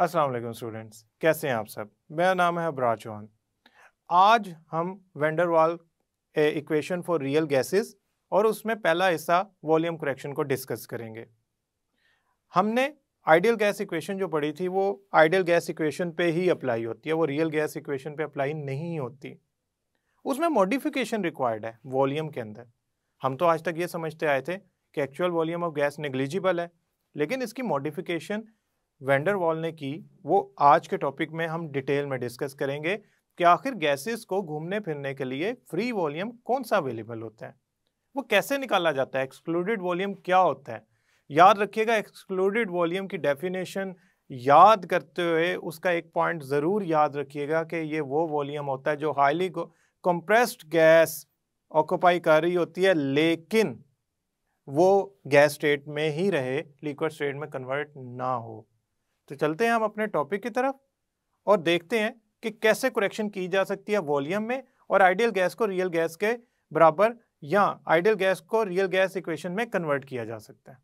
Aslam students कैसे हैं आप सब मेरा नाम है अबरा चौहान आज हम van der Waals equation for real gases और उसमें पहला हिस्सा वॉल्यूम करेक्शन को डिस्कस करेंगे हमने आइडियल गैस इक्वेशन जो पढ़ी थी वो आइडियल गैस इक्वेशन पे ही अप्लाई होती है वो रियल गैस इक्वेशन पे अप्लाई नहीं होती उसमें मॉडिफिकेशन रिक्वायर्ड है वॉल्यूम के अंदर हम तो आज तक ये समझते आए थे कि actual volume of gas negligible है लेकिन इसकी मॉडिफिकेशन वेंडर वॉल ने की वो आज के टॉपिक में हम डिटेल में डिस्कस करेंगे कि आखिर गैसेस को घूमने फिरने के लिए फ्री वॉल्यूम कौन सा अवेलेबल होता है वो कैसे निकाला जाता है एक्सक्लूडेड वॉल्यूम क्या होता है याद रखिएगा एक्सक्लूडेड वॉल्यूम की डेफिनेशन याद करते हुए उसका एक पॉइंट ज़रूर याद रखिएगा कि ये वो वॉल्यूम होता है जो हाईली कंप्रेस्ड गैस ऑक्यूपाई कर रही होती है लेकिन वो गैस स्टेट में ही रहे लिक्विड स्टेट में कन्वर्ट ना हो तो चलते हैं हम अपने टॉपिक की तरफ और देखते हैं कि कैसे कुरेक्शन की जा सकती है वॉल्यूम में और आइडियल गैस को रियल गैस के बराबर या आइडियल गैस को रियल गैस इक्वेशन में कन्वर्ट किया जा सकता है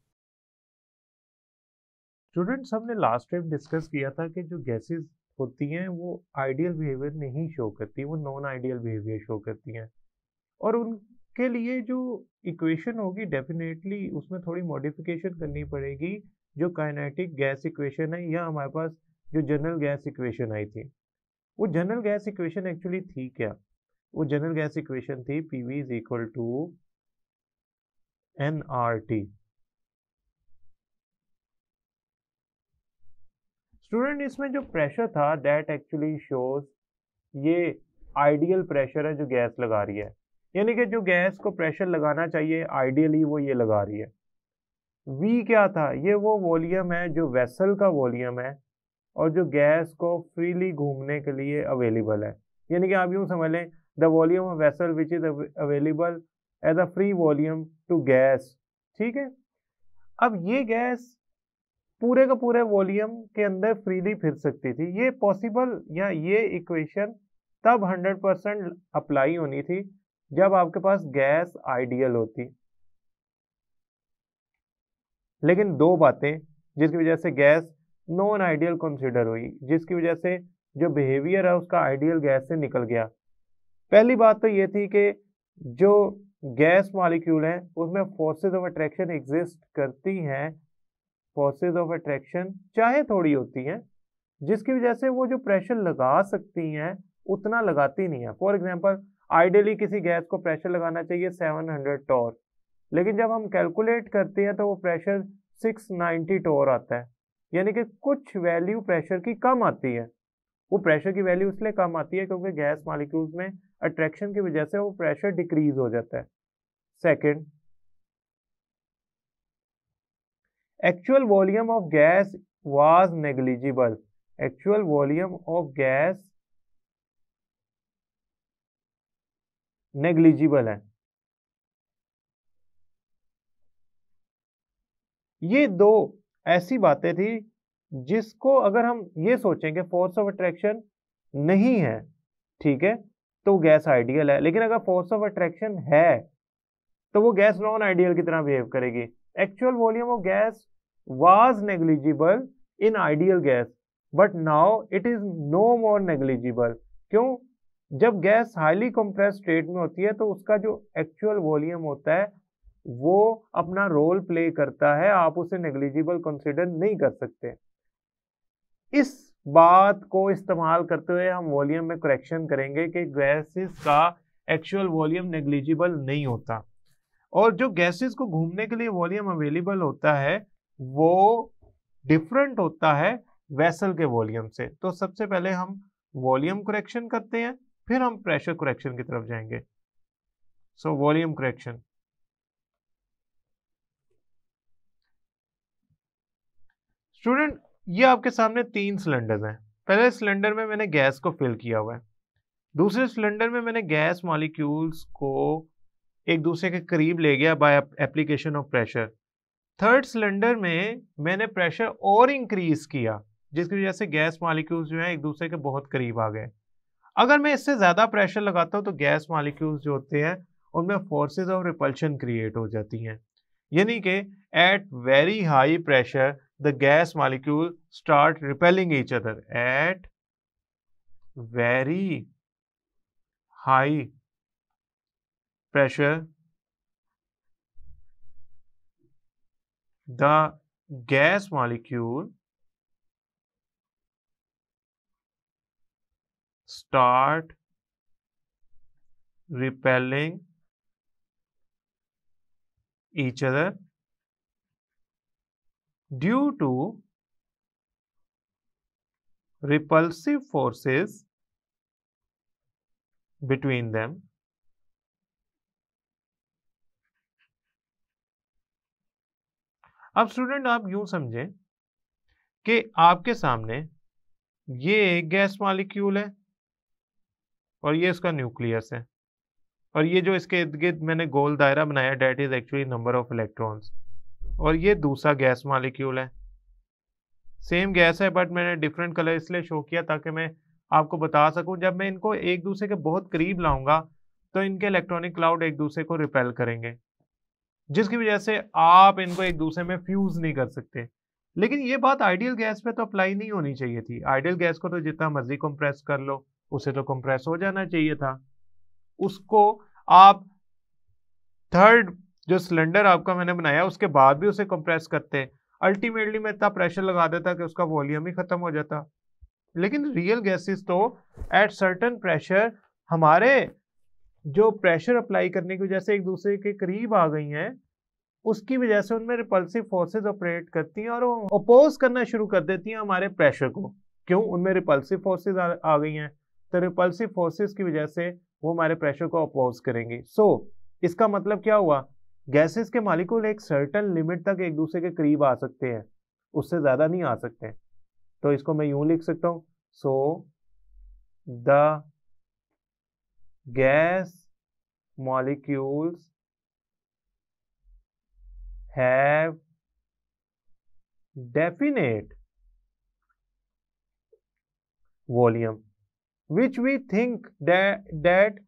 स्टूडेंट्स हमने लास्ट टाइम डिस्कस किया था कि जो गैसेस होती हैं वो आइडियल बिहेवियर नहीं शो करती वो नॉन आइडियल बिहेवियर शो करती हैं और उनके लिए जो इक्वेशन होगी डेफिनेटली उसमें थोड़ी मॉडिफिकेशन करनी पड़ेगी जो काइनेटिक गैस इक्वेशन है या हमारे पास जो जनरल गैस इक्वेशन आई थी वो जनरल गैस इक्वेशन एक्चुअली थी क्या वो जनरल गैस इक्वेशन थी P V is equal to N R T student इसमें जो प्रेशर था दैट एक्चुअली शोज ये आइडियल प्रेशर है जो गैस लगा रही है यानी कि जो गैस को प्रेशर लगाना चाहिए आइडियली वो ये लगा रही है वी क्या था ये वो वॉल्यूम है जो वेसल का वॉल्यूम है और जो गैस को फ्रीली घूमने के लिए अवेलेबल है यानी कि आप यूँ समझ लें the volume of vessel which is available as a free volume to gas ठीक है अब ये गैस पूरे का पूरे वॉल्यूम के अंदर फ्रीली फिर सकती थी ये पॉसिबल या ये इक्वेशन तब 100 परसेंट अप्लाई होनी थी जब आपके पास गैस आइडियल होती लेकिन दो बातें जिसकी वजह से गैस नॉन आइडियल कंसिडर हुई जिसकी वजह से जो बिहेवियर है उसका आइडियल गैस से निकल गया पहली बात तो ये थी कि जो गैस मालिक्यूल हैं उसमें फोर्सेस ऑफ अट्रैक्शन एग्जिस्ट करती हैं फोर्सेस ऑफ अट्रैक्शन चाहे थोड़ी होती हैं जिसकी वजह से वो जो प्रेशर लगा सकती हैं उतना लगाती नहीं है फॉर एग्जाम्पल आइडियली किसी गैस को प्रेशर लगाना चाहिए हंड्रेड टॉर्च लेकिन जब हम कैलकुलेट करते हैं तो वो प्रेशर 690 टोर आता है यानी कि कुछ वैल्यू प्रेशर की कम आती है वो प्रेशर की वैल्यू इसलिए कम आती है क्योंकि गैस मालिक्यूल्स में अट्रैक्शन की वजह से वो प्रेशर डिक्रीज हो जाता है second actual volume of gas was negligible actual volume of gas negligible है ये दो ऐसी बातें थी जिसको अगर हम ये सोचेंगे फोर्स ऑफ अट्रैक्शन नहीं है ठीक है तो गैस आइडियल है लेकिन अगर फोर्स ऑफ अट्रैक्शन है तो वो गैस नॉन आइडियल की तरह बिहेव करेगी actual volume of gas was negligible in ideal gas but now it is no more negligible क्यों जब गैस हाईली कंप्रेस स्टेट में होती है तो उसका जो एक्चुअल वॉल्यूम होता है वो अपना रोल प्ले करता है आप उसे नेग्लिजिबल कंसिडर नहीं कर सकते इस बात को इस्तेमाल करते हुए हम वॉल्यूम में करेक्शन करेंगे कि गैसेस का एक्चुअल वॉल्यूम नेग्लिजिबल नहीं होता और जो गैसेस को घूमने के लिए वॉल्यूम अवेलेबल होता है वो डिफरेंट होता है वेसल के वॉल्यूम से तो सबसे पहले हम वॉल्यूम करेक्शन करते हैं फिर हम प्रेशर करेक्शन की तरफ जाएंगे सो वॉल्यूम करेक्शन स्टूडेंट ये आपके सामने तीन सिलेंडर हैं पहले सिलेंडर में मैंने गैस को फिल किया हुआ है दूसरे सिलेंडर में मैंने गैस मॉलिक्यूल्स को एक दूसरे के करीब ले गया by application of pressure third cylinder में मैंने प्रेशर और इंक्रीज किया जिसकी वजह से गैस मॉलिक्यूल्स जो है एक दूसरे के बहुत करीब आ गए अगर मैं इससे ज़्यादा प्रेशर लगाता हूँ तो गैस मॉलिक्यूल्स जो होते हैं उनमें फोर्सेज ऑफ रिपल्शन क्रिएट हो जाती हैं यानी कि at very high pressure the gas molecule start repelling each other at very high pressure the gas molecule start repelling each other due to repulsive forces between them अब student आप यूं समझे कि आपके सामने ये एक गैस मालिक्यूल है और ये इसका न्यूक्लियस है और ये जो इसके इर्द गिर्द मैंने गोल दायरा बनाया that is actually number of electrons और ये दूसरा गैस मालिक्यूल है सेम गैस है बट मैंने डिफरेंट कलर इसलिए शो किया ताकि मैं आपको बता सकूं जब मैं इनको एक दूसरे के बहुत करीब लाऊंगा तो इनके इलेक्ट्रॉनिक क्लाउड एक दूसरे को रिपेल करेंगे जिसकी वजह से आप इनको एक दूसरे में फ्यूज नहीं कर सकते लेकिन ये बात आइडियल गैस पे तो अप्लाई नहीं होनी चाहिए थी आइडियल गैस को तो जितना मर्जी कंप्रेस कर लो उसे तो कंप्रेस हो जाना चाहिए था उसको आप थर्ड जो सिलेंडर आपका मैंने बनाया उसके बाद भी उसे कंप्रेस करते अल्टीमेटली मैं इतना प्रेशर लगा देता कि उसका वॉल्यूम ही ख़त्म हो जाता लेकिन रियल गैसेस तो एट सर्टन प्रेशर हमारे जो प्रेशर अप्लाई करने की वजह से एक दूसरे के करीब आ गई हैं उसकी वजह से उनमें रिपल्सिव फोर्सेज ऑपरेट करती हैं और वो अपोज करना शुरू कर देती हैं हमारे प्रेशर को क्यों उनमें रिपल्सिव फोर्सेज आ, आ गई हैं तो रिपल्सिव फोर्सेज की वजह से वो हमारे प्रेशर को अपोज करेंगी सो so, इसका मतलब क्या हुआ गैसेस के मालिकूल एक सर्टन लिमिट तक एक दूसरे के करीब आ सकते हैं उससे ज़्यादा नहीं आ सकते तो इसको मैं यूं लिख सकता हूं so the gas molecules have definite volume which we think that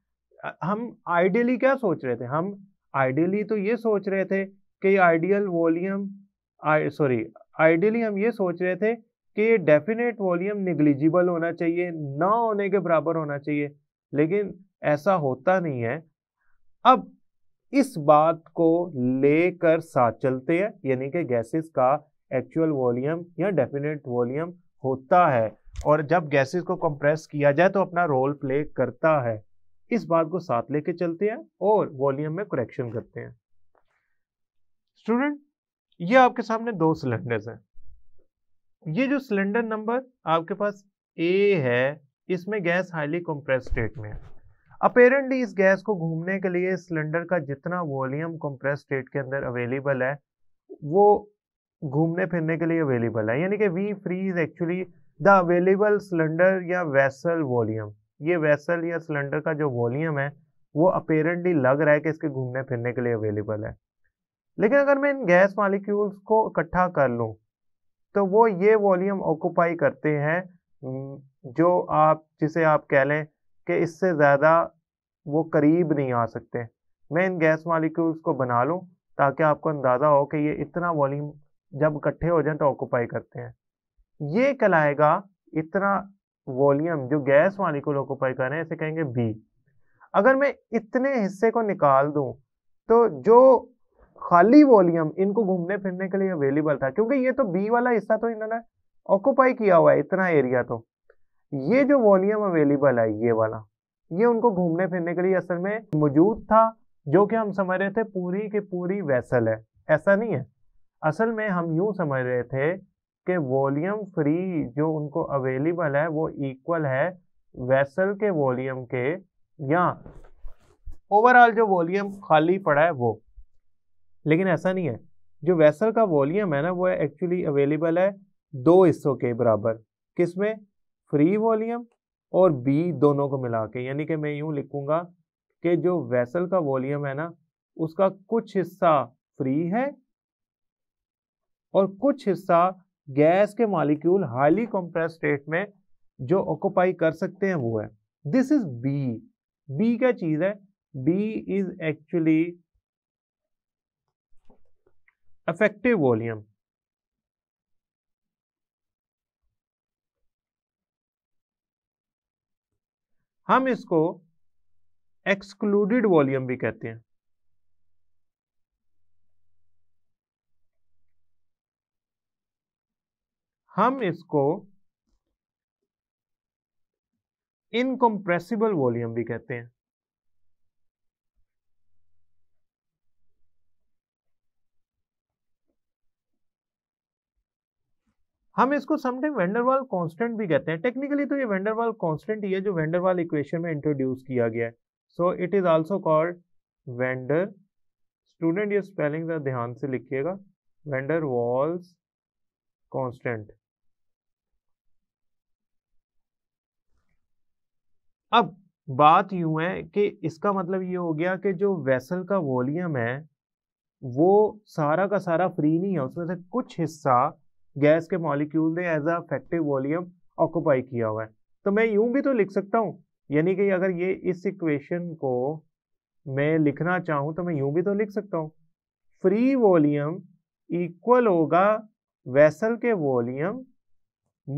हम आइडियली क्या सोच रहे थे हम आइडियली तो ये सोच रहे थे कि आइडियल वॉल्यूम सॉरी आइडियली हम ये सोच रहे थे कि ये डेफिनेट वॉल्यूम निगलिजिबल होना चाहिए ना होने के बराबर होना चाहिए लेकिन ऐसा होता नहीं है अब इस बात को लेकर साथ चलते हैं यानी कि गैसेस का एक्चुअल वॉल्यूम या डेफिनेट वॉल्यूम होता है और जब गैसेस को कंप्रेस किया जाए तो अपना रोल प्ले करता है इस बात को साथ लेके चलते हैं और वॉल्यूम में करेक्शन करते हैं स्टूडेंट ये आपके सामने दो सिलेंडर्स हैं ये जो सिलेंडर नंबर आपके पास ए है इसमें गैस हाईली कंप्रेस स्टेट में है अपेरेंटली इस गैस को घूमने के लिए सिलेंडर का जितना वॉल्यूम कंप्रेस स्टेट के अंदर अवेलेबल है वो घूमने फिरने के लिए अवेलेबल है यानी कि V is actually the available cylinder या वेसल वॉल्यूम ये वेसल या सिलेंडर का जो वॉल्यूम है वो अपेरेंटली लग रहा है कि इसके घूमने फिरने के लिए अवेलेबल है लेकिन अगर मैं इन गैस मालिक्यूल्स को इकट्ठा कर लूँ तो वो ये वॉल्यूम ऑक्यूपाई करते हैं जो आप जिसे आप कह लें कि इससे ज़्यादा वो करीब नहीं आ सकते मैं इन गैस मालिक्यूल्स को बना लूँ ताकि आपको अंदाज़ा हो कि ये इतना वॉल्यूम जब इकट्ठे हो जाए तो ऑक्यूपाई करते हैं ये कहलाएगा इतना वॉल्यूम जो गैस वाली को ऑक्यूपाई कर रहे हैं इसे कहेंगे बी अगर मैं इतने हिस्से को निकाल दूं तो जो खाली वॉल्यूम इनको घूमने फिरने के लिए अवेलेबल था क्योंकि ये तो बी वाला हिस्सा तो इन्होंने ऑक्यूपाई किया हुआ है इतना एरिया तो ये जो वॉल्यूम अवेलेबल है ये वाला ये उनको घूमने फिरने के लिए असल में मौजूद था जो कि हम समझ रहे थे पूरी के पूरी वैसल है ऐसा नहीं है असल में हम यूं समझ रहे थे के वॉल्यूम फ्री जो उनको अवेलेबल है वो इक्वल है वेसल के वॉल्यूम के या ओवरऑल जो वॉल्यूम खाली पड़ा है वो लेकिन ऐसा नहीं है जो वेसल का वॉल्यूम है ना वो एक्चुअली अवेलेबल है दो हिस्सों के बराबर किसमें फ्री वॉल्यूम और बी दोनों को मिला के यानी कि मैं यूं लिखूंगा कि जो वेसल का वॉल्यूम है ना उसका कुछ हिस्सा फ्री है और कुछ हिस्सा गैस के मॉलिक्यूल हाईली कंप्रेस स्टेट में जो ऑक्यूपाई कर सकते हैं वो है दिस इज बी बी क्या चीज है B is actually effective volume हम इसको एक्सक्लूडेड वॉल्यूम भी कहते हैं हम इसको इनकम्प्रेसिबल वॉल्यूम भी कहते हैं हम इसको समटाइम वेंडरवाल कांस्टेंट भी कहते हैं टेक्निकली तो ये वेंडरवाल कांस्टेंट ही है जो वेंडरवाल इक्वेशन में इंट्रोड्यूस किया गया है so it is also called van der student ये स्पेलिंग ध्यान से लिखिएगा वेंडर वॉल्स कांस्टेंट अब बात यूं है कि इसका मतलब ये हो गया कि जो वेसल का वॉल्यूम है वो सारा का सारा फ्री नहीं है उसमें से कुछ हिस्सा गैस के मॉलिक्यूल ने as a effective volume occupy किया हुआ है तो मैं यूं भी तो लिख सकता हूँ यानी कि अगर ये इस इक्वेशन को मैं लिखना चाहूँ तो मैं यूं भी तो लिख सकता हूँ फ्री वॉल्यूम इक्वल होगा वेसल के वॉल्यूम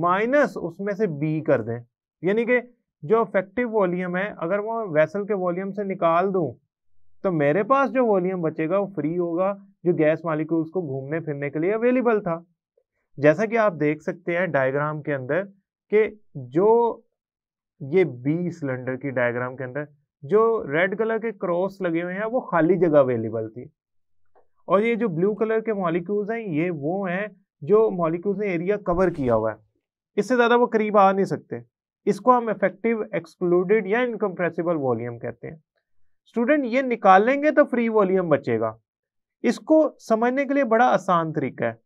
माइनस उसमें से बी कर दें यानी कि जो इफेक्टिव वॉल्यूम है अगर वो वैसल के वॉल्यूम से निकाल दूं तो मेरे पास जो वॉल्यूम बचेगा वो फ्री होगा जो गैस मालिक्यूल्स को घूमने फिरने के लिए अवेलेबल था जैसा कि आप देख सकते हैं डायग्राम के अंदर कि जो ये बी सिलेंडर की डायग्राम के अंदर जो रेड कलर के क्रॉस लगे हुए हैं वो खाली जगह अवेलेबल थी और ये जो ब्लू कलर के मॉलिक्यूल्स हैं ये वो हैं जो मॉलिक्यूल्स ने एरिया कवर किया हुआ है इससे ज़्यादा वो करीब आ नहीं सकते इसको हम इफेक्टिव एक्सक्लूडेड या इनकम्प्रेसिबल वॉल्यूम कहते हैं स्टूडेंट ये निकालेंगे तो फ्री वॉल्यूम बचेगा इसको समझने के लिए बड़ा आसान तरीका है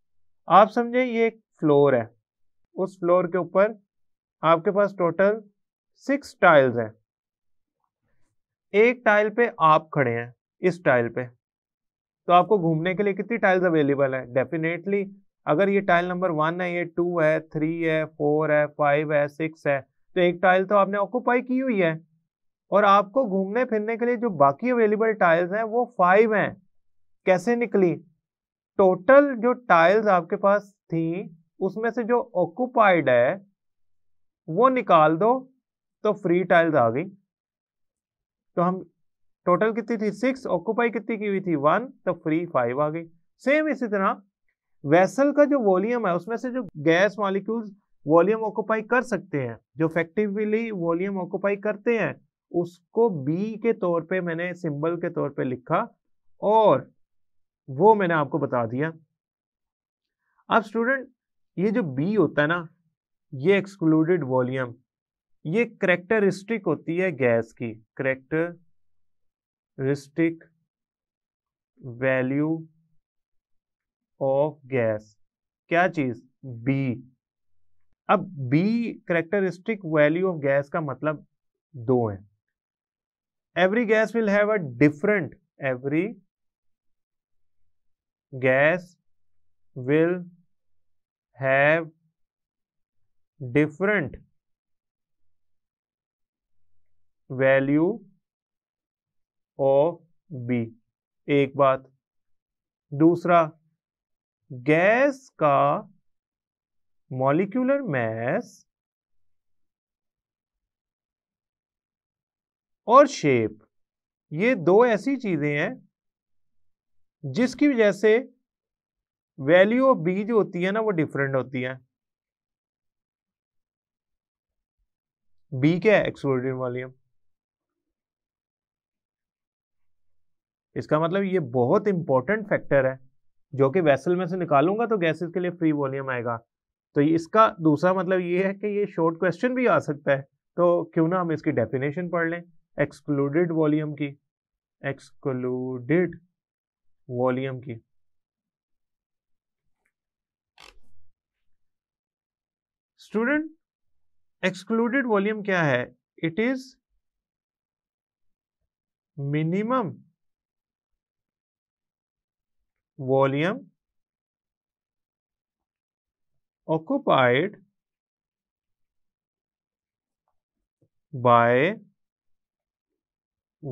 आप समझे ये एक फ्लोर है उस फ्लोर के ऊपर आपके पास टोटल सिक्स टाइल्स हैं एक टाइल पे आप खड़े हैं इस टाइल पे तो आपको घूमने के लिए कितनी टाइल्स अवेलेबल है डेफिनेटली अगर ये टाइल नंबर वन है ये टू है थ्री है फोर है फाइव है सिक्स है तो एक टाइल तो आपने ऑक्यूपाई की हुई है और आपको घूमने फिरने के लिए जो बाकी अवेलेबल टाइल्स हैं वो फाइव हैं कैसे निकली टोटल जो टाइल्स आपके पास थी उसमें से जो ऑक्यूपाइड है वो निकाल दो तो फ्री टाइल्स आ गई तो हम टोटल कितनी थी सिक्स ऑक्यूपाई कितनी की हुई थी वन तो फ्री फाइव आ गई सेम इसी तरह वेसल का जो वॉल्यूम है उसमें से जो गैस मॉलिक्यूल्स वॉल्यूम ऑक्यूपाई कर सकते हैं जो फैक्टिवली वॉल्यूम ऑक्यूपाई करते हैं उसको बी के तौर पे मैंने सिंबल के तौर पे लिखा और वो मैंने आपको बता दिया अब स्टूडेंट ये जो बी होता है ना ये एक्सक्लूडेड वॉल्यूम ये करेक्टरिस्टिक होती है गैस की करेक्टरिस्टिक वैल्यू ऑफ गैस क्या चीज बी अब B characteristic value of gas का मतलब दो है every gas will have a different every gas will have different value of B एक बात दूसरा गैस का मॉलिक्यूलर मैस और शेप ये दो ऐसी चीजें हैं जिसकी वजह से वैल्यू ऑफ बी जो होती है ना वो डिफरेंट होती है बी क्या है एक्सक्लूडेड वॉल्यूम इसका मतलब ये बहुत इंपॉर्टेंट फैक्टर है जो कि वेसल में से निकालूंगा तो गैसेस के लिए फ्री वॉल्यूम आएगा तो इसका दूसरा मतलब ये है कि ये शॉर्ट क्वेश्चन भी आ सकता है तो क्यों ना हम इसकी डेफिनेशन पढ़ लें एक्सक्लूडेड वॉल्यूम की एक्सक्लूडेड वॉल्यूम की स्टूडेंट एक्सक्लूडेड वॉल्यूम क्या है it is minimum volume occupied by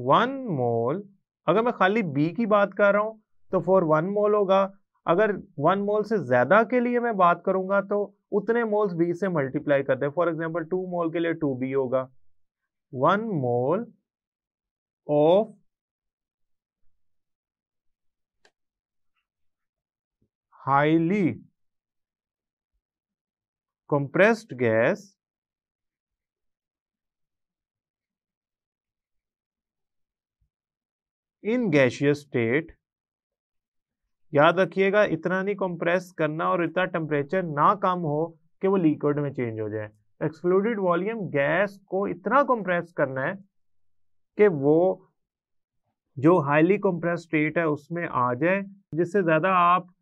one mole अगर मैं खाली बी की बात कर रहा हूं तो फॉर वन मोल होगा अगर वन मोल से ज्यादा के लिए मैं बात करूंगा तो उतने मोल्स बी से मल्टीप्लाई करते हैं फॉर एग्जाम्पल टू मोल के लिए टू बी होगा one mole of highly compressed gas in gaseous state याद रखिएगा इतना नहीं कंप्रेस करना और इतना टेम्परेचर ना कम हो कि वो लिक्विड में चेंज हो जाए एक्सक्लूडेड वॉल्यूम गैस को इतना कंप्रेस करना है कि वो जो हाईली कंप्रेस स्टेट है उसमें आ जाए जिससे ज़्यादा आप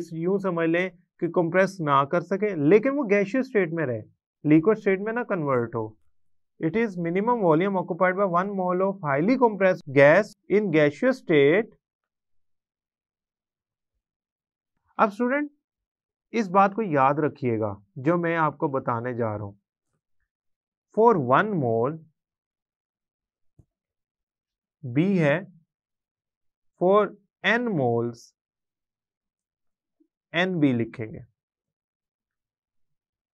इस यूं समझ लें कि कंप्रेस ना कर सके लेकिन वो गैशियस स्टेट में रहे लिक्विड स्टेट में ना कन्वर्ट हो it is minimum volume occupied by one mole of highly compress gas in gaseous state अब स्टूडेंट इस बात को याद रखिएगा जो मैं आपको बताने जा रहा हूं फॉर वन मोल बी है for n moles n b लिखेंगे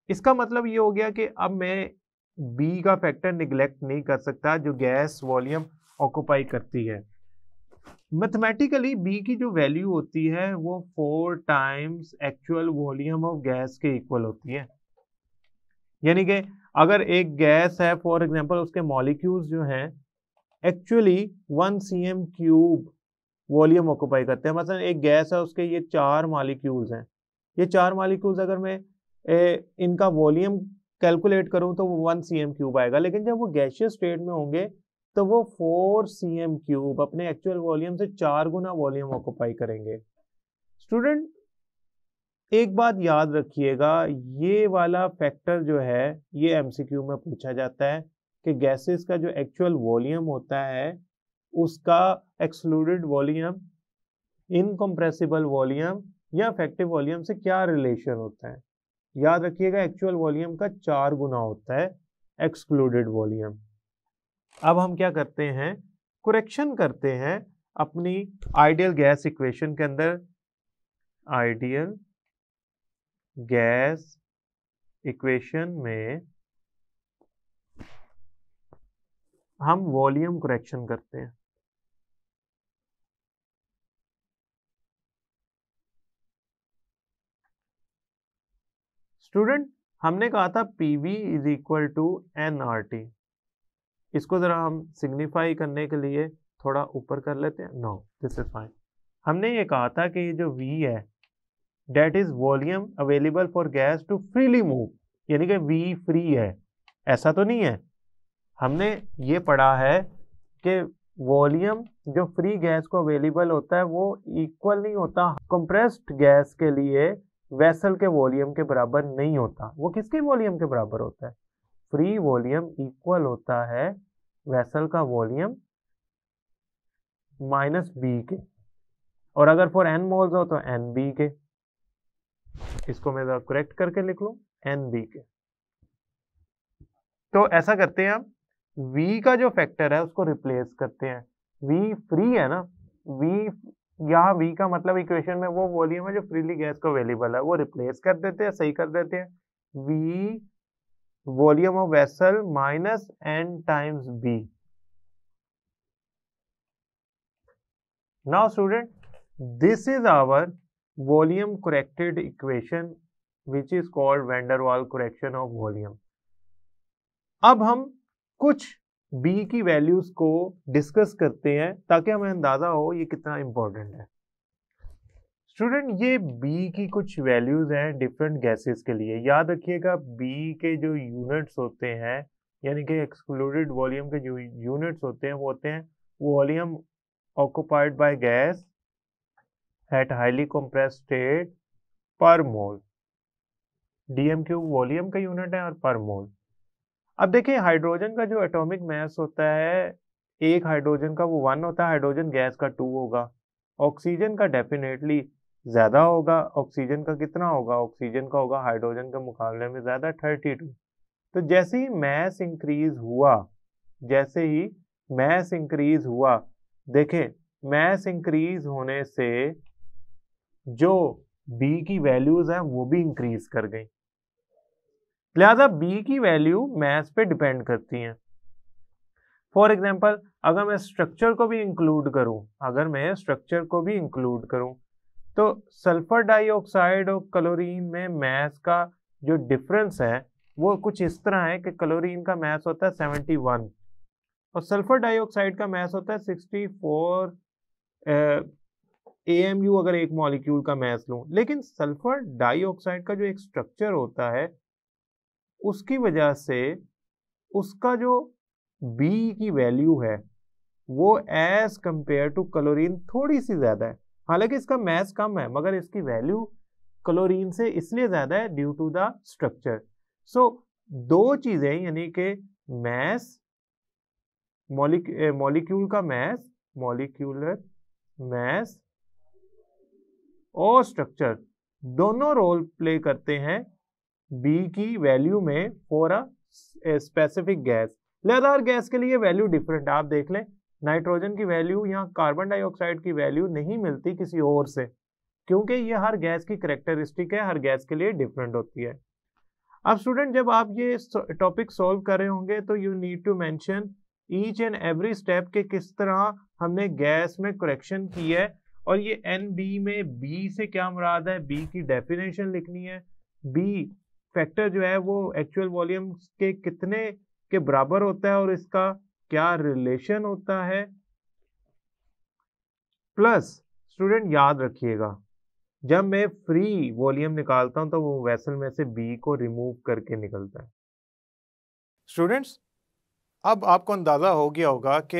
इसका मतलब ये हो गया कि अब मैं बी का फैक्टर निगलेक्ट नहीं कर सकता जो गैस वॉल्यूम ऑक्यूपाई करती है मैथमेटिकली बी की जो वैल्यू होती है वो four times actual volume of gas के इक्वल होती है यानी कि अगर एक गैस है फॉर एग्जांपल उसके मॉलिक्यूल्स जो हैं actually one c m cube volume occupy करते हैं मतलब एक गैस है उसके ये चार मालिक्यूल्स हैं ये चार मालिक्यूल्स अगर मैं ए, इनका वॉल्यूम कैलकुलेट करूं तो वो वन सी एम क्यूब आएगा लेकिन जब वो गैशियस स्टेट में होंगे तो वो फोर सी एम क्यूब अपने एक्चुअल वॉल्यूम से चार गुना वॉल्यूम ऑक्यूपाई करेंगे स्टूडेंट एक बात याद रखिएगा ये वाला फैक्टर जो है ये एमसीक्यू में पूछा जाता है कि गैसेस का जो एक्चुअल वॉल्यूम होता है उसका एक्सक्लूडेड वॉल्यूम इनकम्प्रेसिबल वॉल्यूम या इफेक्टिव वॉल्यूम से क्या रिलेशन होता है याद रखिएगा एक्चुअल वॉल्यूम का चार गुना होता है एक्सक्लूडेड वॉल्यूम अब हम क्या करते हैं कुरेक्शन करते हैं अपनी आइडियल गैस इक्वेशन के अंदर आइडियल गैस इक्वेशन में हम वॉल्यूम करेक्शन करते हैं स्टूडेंट हमने कहा था P V is equal to N R T इसको ज़रा हम सिग्निफाई करने के लिए थोड़ा ऊपर कर लेते हैं नो दिस इज फाइन हमने ये कहा था कि ये जो V है that is volume available for gas to freely move यानी कि V फ्री है ऐसा तो नहीं है हमने ये पढ़ा है कि वॉल्यूम जो फ्री गैस को अवेलेबल होता है वो इक्वल नहीं होता कंप्रेस्ड गैस के लिए वेसल के वॉल्यूम के बराबर नहीं होता वो किसके वॉल्यूम के बराबर होता है फ्री वॉल्यूम इक्वल होता है वेसल का वॉल्यूम माइनस बी के और अगर फॉर एन मोल्स हो तो एन बी के इसको मैं जरा करेक्ट करके लिख लू एन बी के तो ऐसा करते हैं हम वी का जो फैक्टर है उसको रिप्लेस करते हैं वी फ्री है ना वी यहाँ वी का मतलब इक्वेशन में वो वॉल्यूम है जो फ्रीली गैस को अवेलेबल है वो रिप्लेस कर देते हैं सही कर देते हैं V volume of vessel minus n times b now student this is our volume corrected equation which is called van der Waals correction of volume अब हम कुछ बी की वैल्यूज को डिस्कस करते हैं ताकि हमें अंदाज़ा हो ये कितना इम्पोर्टेंट है स्टूडेंट ये बी की कुछ वैल्यूज़ हैं डिफरेंट गैसेस के लिए याद रखिएगा बी के जो यूनिट्स होते हैं यानी कि एक्सक्लूडेड वॉल्यूम के जो यूनिट्स होते हैं वो होते हैं volume occupied by gas at highly compress state per mole d m cube volume का यूनिट है और पर मोल अब देखिए हाइड्रोजन का जो एटॉमिक मैस होता है एक हाइड्रोजन का वो वन होता है हाइड्रोजन गैस का टू होगा ऑक्सीजन का डेफिनेटली ज़्यादा होगा ऑक्सीजन का कितना होगा ऑक्सीजन का होगा हाइड्रोजन के मुकाबले में ज़्यादा थर्टी टू तो जैसे ही मैस इंक्रीज हुआ जैसे ही मैस इंक्रीज हुआ देखें मैस इंक्रीज होने से जो बी की वैल्यूज़ हैं वो भी इंक्रीज कर गई लिहाजा बी की वैल्यू मैथ पे डिपेंड करती है फॉर एग्जाम्पल अगर मैं स्ट्रक्चर को भी इंक्लूड करूँ अगर मैं स्ट्रक्चर को भी इंक्लूड करूँ तो सल्फर डाइऑक्साइड और क्लोरीन में मैथ का जो डिफरेंस है वो कुछ इस तरह है कि क्लोरीन का मैथ होता है सेवेंटी वन और सल्फर डाइऑक्साइड का मैथ होता है sixty four a m u अगर एक मॉलिक्यूल का मैथ लूँ लेकिन सल्फर डाइऑक्साइड का जो एक स्ट्रक्चर होता है उसकी वजह से उसका जो बी की वैल्यू है वो एज कंपेयर टू क्लोरीन थोड़ी सी ज़्यादा है हालांकि इसका मैस कम है मगर इसकी वैल्यू क्लोरीन से इसलिए ज़्यादा है due to the structure so दो चीज़ें यानी कि मैस मॉलिक्यूल का मैस मॉलिक्यूलर मैस और स्ट्रक्चर दोनों रोल प्ले करते हैं बी की वैल्यू में फॉर अ स्पेसिफिक गैस लेदार गैस के लिए वैल्यू डिफरेंट आप देख लें नाइट्रोजन की वैल्यू यहाँ कार्बन डाइऑक्साइड की वैल्यू नहीं मिलती किसी और से क्योंकि ये हर गैस की करेक्टरिस्टिक है हर गैस के लिए डिफरेंट होती है अब स्टूडेंट जब आप ये टॉपिक सॉल्व कर रहे होंगे तो you need to mention each and every step के किस तरह हमने गैस में करेक्शन की है और ये एन बी में बी से क्या मुराद है बी की डेफिनेशन लिखनी है बी फैक्टर जो है वो एक्चुअल वॉल्यूम के कितने के बराबर होता है और इसका क्या रिलेशन होता है प्लस स्टूडेंट याद रखिएगा जब मैं फ्री वॉल्यूम निकालता हूं तो वो वेसल में से बी को रिमूव करके निकलता है स्टूडेंट्स अब आपको अंदाज़ा हो गया होगा कि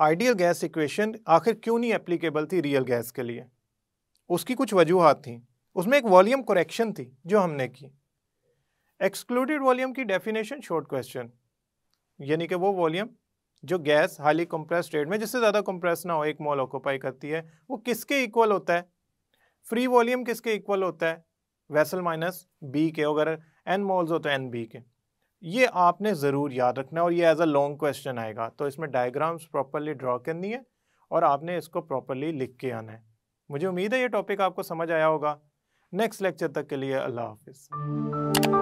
आइडियल गैस इक्वेशन आखिर क्यों नहीं एप्लीकेबल थी रियल गैस के लिए उसकी कुछ वजूहत थी उसमें एक वॉल्यूम करेक्शन थी जो हमने की एक्सक्लूडेड वॉल्यूम की डेफिनेशन शॉर्ट क्वेश्चन यानी कि वो वॉल्यूम जो गैस हाली कंप्रेस स्टेट में जिससे ज़्यादा कंप्रेस ना हो एक मॉल ऑक्यूपाई करती है वो किसके इक्वल होता है फ्री वॉल्यूम किसके इक्वल होता है वैसल माइनस बी के अगर एन मॉल्स हो तो एन बी के ये आपने ज़रूर याद रखना है और ये एज अ लॉन्ग क्वेश्चन आएगा तो इसमें डायग्राम्स प्रॉपरली ड्रॉ करनी है और आपने इसको प्रॉपरली लिख के आना है मुझे उम्मीद है ये टॉपिक आपको समझ आया होगा नेक्स्ट लेक्चर तक के लिए अल्लाह हाफिज़